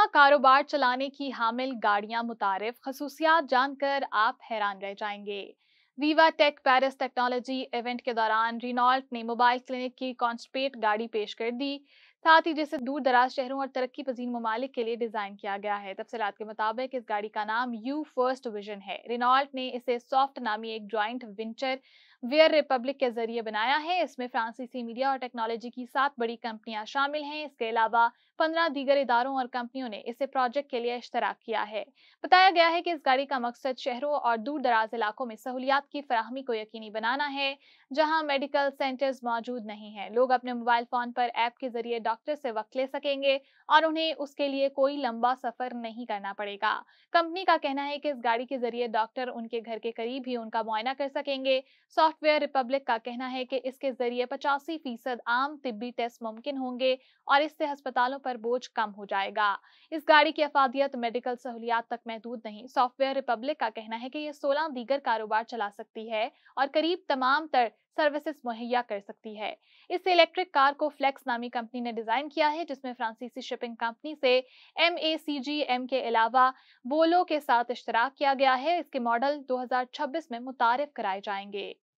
अपना कारोबार चलाने की हामिल गाड़ियां मुतारफ खसूसियात जानकर आप हैरान रह जाएंगे Viva Tech Paris technology event के दौरान रिनॉल्ट ने मोबाइल क्लिनिक की कॉन्स्ट्रेट गाड़ी पेश कर दी साथ ही जिसे दूर दराज शहरों और तरक्की पजीन ममालिक के लिए डिजाइन किया गया है तफसलत के मुताबिक इस गाड़ी का नाम यू फर्स्ट विजन है रिनॉल्ट ने इसे सॉफ्ट नामी एक ज्वाइंट विंचर वेयर रिपब्लिक के जरिए बनाया है इसमें फ्रांसीसी मीडिया और टेक्नोलॉजी की सात बड़ी कंपनियां शामिल हैं इसके अलावा पंद्रह दीगर इदारों और कंपनियों ने इसे प्रोजेक्ट के लिए इश्तराक किया है बताया गया है कि इस गाड़ी का मकसद शहरों और दूर दराज इलाकों में सहूलियात की फराहमी को यकीनी बनाना है जहाँ मेडिकल सेंटर्स मौजूद नहीं है लोग अपने मोबाइल फोन पर ऐप के जरिए डॉक्टर से वक्त ले सकेंगे और उन्हें उसके लिए कोई लंबा सफर नहीं करना पड़ेगा कंपनी का कहना है कि इस गाड़ी के जरिए डॉक्टर उनके घर के करीब ही उनका मुआयना कर सकेंगे सॉफ्टवेयर रिपब्लिक का कहना है कि इसके जरिए पचासी फीसद आम तिब्बी टेस्ट मुमकिन होंगे और इससे अस्पतालों पर बोझ कम हो जाएगा इस गाड़ी की अफादियत मेडिकल सहूलियात तक महदूद नहीं सॉफ्टवेयर रिपब्लिक का कहना है कि यह सोलह दीगर कारोबार चला सकती है और करीब तमाम तर सर्विसेज मुहैया कर सकती है इस इलेक्ट्रिक कार को फ्लेक्स नामी कंपनी ने डिजाइन किया है जिसमें फ्रांसीसी शिपिंग कंपनी से एम एम के अलावा बोलो के साथ इश्तराक किया गया है इसके मॉडल छब्बीस में मुतारफ कराए जाएंगे